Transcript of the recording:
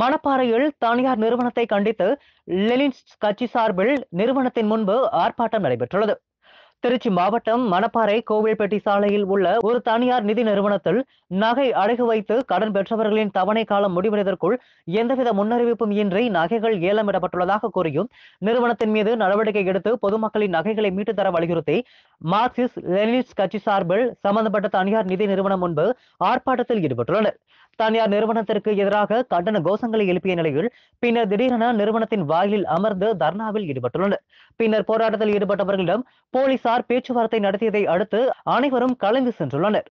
மணப்பாறையில் தனியார் நிறுவனத்தை கண்டித்து லெலின்ஸ் கட்சி சார்பில் நிறுவனத்தின் முன்பு ஆர்ப்பாட்டம் நடைபெற்றுள்ளது திருச்சி மாவட்டம் மணப்பாறை கோவில்பட்டி சாலையில் உள்ள ஒரு தனியார் நிதி நிறுவனத்தில் நகை அடகு வைத்து கடன் பெற்றவர்களின் தவணை காலம் முடிவடைவதற்குள் எந்தவித முன்னறிவிப்பும் இன்றி நகைகள் ஏலமிடப்பட்டுள்ளதாக கூறியும் நிறுவனத்தின் மீது நடவடிக்கை எடுத்து பொதுமக்களின் நகைகளை மீட்டு தர வலியுறுத்தி மார்க்சிஸ்ட் லெனிஸ்ட் கட்சி சார்பில் சம்பந்தப்பட்ட தனியார் நிதி நிறுவனம் முன்பு ஆர்ப்பாட்டத்தில் ஈடுபட்டுள்ளனர் தனியார் நிறுவனத்திற்கு எதிராக கண்டன கோஷங்களை எழுப்பிய நிலையில் பின்னர் திடீரென நிறுவனத்தின் வாயிலில் அமர்ந்து தர்ணாவில் ஈடுபட்டுள்ளனர் பின்னர் போராட்டத்தில் ஈடுபட்டவர்களிடம் போலீஸ் போலீசார் பேச்சுவார்த்தை நடத்தியதை அடுத்து அனைவரும் கலந்து சென்றுள்ளனர்